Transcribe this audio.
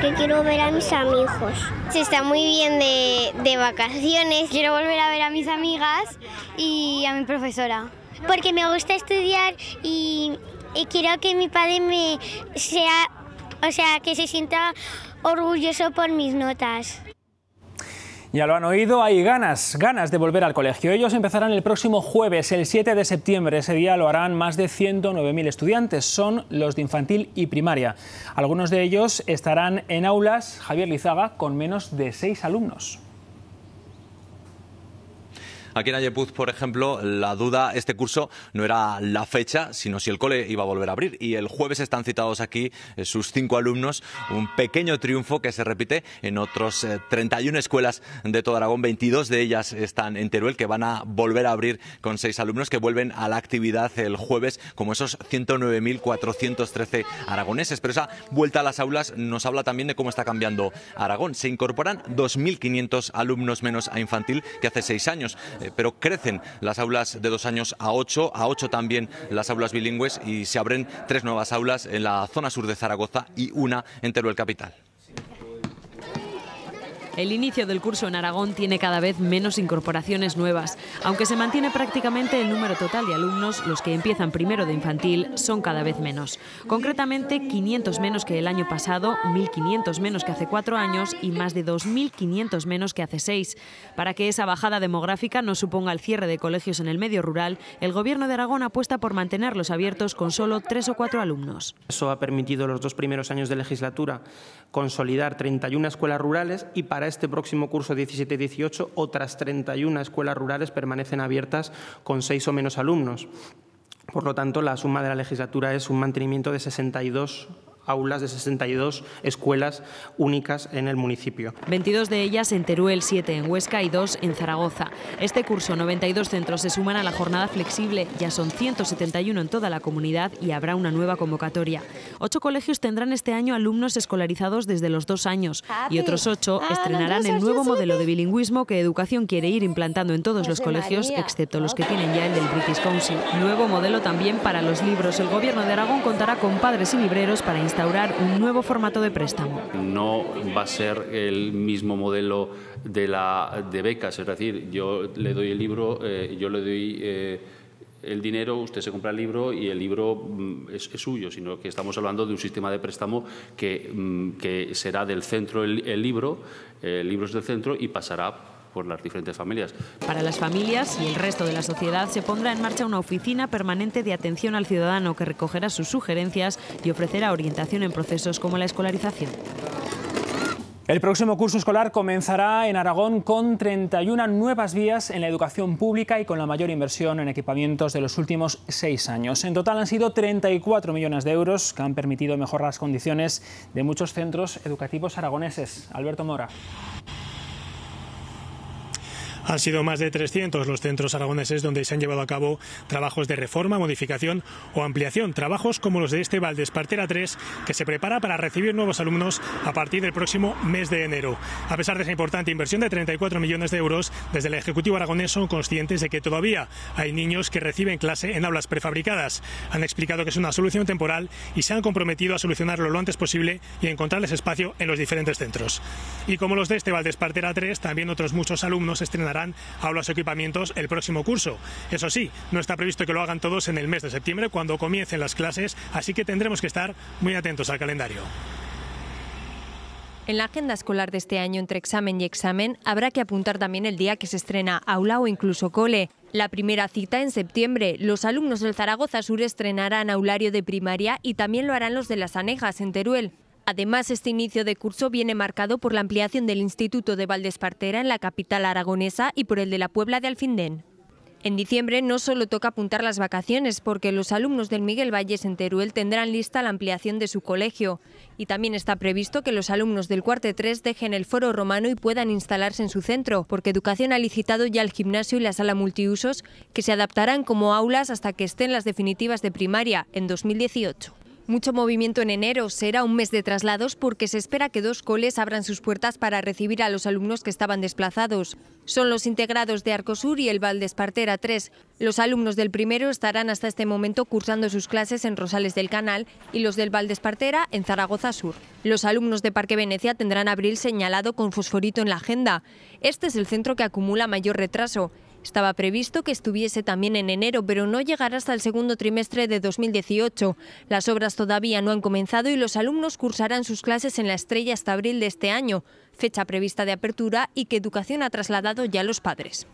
porque quiero ver a mis amigos. Se está muy bien de, vacaciones. Quiero volver a ver a mis amigas y a mi profesora. Porque me gusta estudiar y, y quiero que mi padre me sea, o sea, que se sienta orgulloso por mis notas. Ya lo han oído, hay ganas, ganas de volver al colegio. Ellos empezarán el próximo jueves, el 7 de septiembre. Ese día lo harán más de 109.000 estudiantes. Son los de infantil y primaria. Algunos de ellos estarán en aulas, Javier Lizaga, con menos de seis alumnos. Aquí en Ayepuz, por ejemplo, la duda este curso no era la fecha, sino si el cole iba a volver a abrir. Y el jueves están citados aquí eh, sus cinco alumnos, un pequeño triunfo que se repite en otros 31 eh, escuelas de todo Aragón, 22 de ellas están en Teruel, que van a volver a abrir con seis alumnos que vuelven a la actividad el jueves, como esos 109.413 aragoneses. Pero esa vuelta a las aulas nos habla también de cómo está cambiando Aragón. Se incorporan 2.500 alumnos menos a infantil que hace seis años. Eh, pero crecen las aulas de dos años a ocho, a ocho también las aulas bilingües y se abren tres nuevas aulas en la zona sur de Zaragoza y una en Teruel Capital. El inicio del curso en Aragón tiene cada vez menos incorporaciones nuevas, aunque se mantiene prácticamente el número total de alumnos, los que empiezan primero de infantil son cada vez menos. Concretamente, 500 menos que el año pasado, 1.500 menos que hace cuatro años y más de 2.500 menos que hace seis. Para que esa bajada demográfica no suponga el cierre de colegios en el medio rural, el Gobierno de Aragón apuesta por mantenerlos abiertos con solo tres o cuatro alumnos. Eso ha permitido los dos primeros años de legislatura consolidar 31 escuelas rurales y para este próximo curso 17-18, otras 31 escuelas rurales permanecen abiertas con seis o menos alumnos. Por lo tanto, la suma de la legislatura es un mantenimiento de 62 aulas de 62 escuelas únicas en el municipio. 22 de ellas en Teruel, 7 en Huesca y 2 en Zaragoza. Este curso, 92 centros se suman a la jornada flexible. Ya son 171 en toda la comunidad y habrá una nueva convocatoria. Ocho colegios tendrán este año alumnos escolarizados desde los dos años y otros ocho ah, estrenarán el nuevo modelo de bilingüismo que Educación quiere ir implantando en todos los colegios, excepto los que tienen ya el del British Council. Nuevo modelo también para los libros. El Gobierno de Aragón contará con padres y libreros para instalar instaurar un nuevo formato de préstamo. No va a ser el mismo modelo de, la, de becas, es decir, yo le doy el libro, eh, yo le doy... Eh, el dinero, usted se compra el libro y el libro mm, es, suyo, sino que estamos hablando de un sistema de préstamo que, mm, será del centro el, el libro, el eh, libro es del centro y pasará por las diferentes familias. Para las familias y el resto de la sociedad se pondrá en marcha una oficina permanente de atención al ciudadano que recogerá sus sugerencias y ofrecerá orientación en procesos como la escolarización. El próximo curso escolar comenzará en Aragón con 31 nuevas vías en la educación pública y con la mayor inversión en equipamientos de los últimos seis años. En total han sido 34 millones de euros que han permitido mejorar las condiciones de muchos centros educativos aragoneses. Alberto Mora. Han sido más de 300 los centros aragoneses donde se han llevado a cabo trabajos de reforma, modificación o ampliación, trabajos como los de este Valdespartera 3 que se prepara para recibir nuevos alumnos a partir del próximo mes de enero. A pesar de esa importante inversión de 34 millones de euros, desde el Ejecutivo aragonés son conscientes de que todavía hay niños que reciben clase en aulas prefabricadas. Han explicado que es una solución temporal y se han comprometido a solucionarlo lo antes posible y encontrarles espacio en los diferentes centros. Y como los de este Valdespartera 3, también otros muchos alumnos estrenarán aulas equipamientos el próximo curso. Eso sí, no está previsto que lo hagan todos en el mes de septiembre, cuando comiencen las clases, así que tendremos que estar muy atentos al calendario. En la agenda escolar de este año, entre examen y examen, habrá que apuntar también el día que se estrena aula o incluso cole. La primera cita en septiembre. Los alumnos del Zaragoza Sur estrenarán aulario de primaria y también lo harán los de las Anejas en Teruel. Además, este inicio de curso viene marcado por la ampliación del Instituto de Valdespartera en la capital aragonesa y por el de la Puebla de Alfindén. En diciembre no solo toca apuntar las vacaciones, porque los alumnos del Miguel Valles en Teruel tendrán lista la ampliación de su colegio. Y también está previsto que los alumnos del cuarte 3 dejen el foro romano y puedan instalarse en su centro, porque Educación ha licitado ya el gimnasio y la sala multiusos, que se adaptarán como aulas hasta que estén las definitivas de primaria en 2018. Mucho movimiento en enero. Será un mes de traslados porque se espera que dos coles abran sus puertas para recibir a los alumnos que estaban desplazados. Son los integrados de Arcosur y el Valdespartera 3. Los alumnos del primero estarán hasta este momento cursando sus clases en Rosales del Canal y los del espartera en Zaragoza Sur. Los alumnos de Parque Venecia tendrán abril señalado con fosforito en la agenda. Este es el centro que acumula mayor retraso. Estaba previsto que estuviese también en enero, pero no llegará hasta el segundo trimestre de 2018. Las obras todavía no han comenzado y los alumnos cursarán sus clases en la estrella hasta abril de este año, fecha prevista de apertura y que Educación ha trasladado ya a los padres.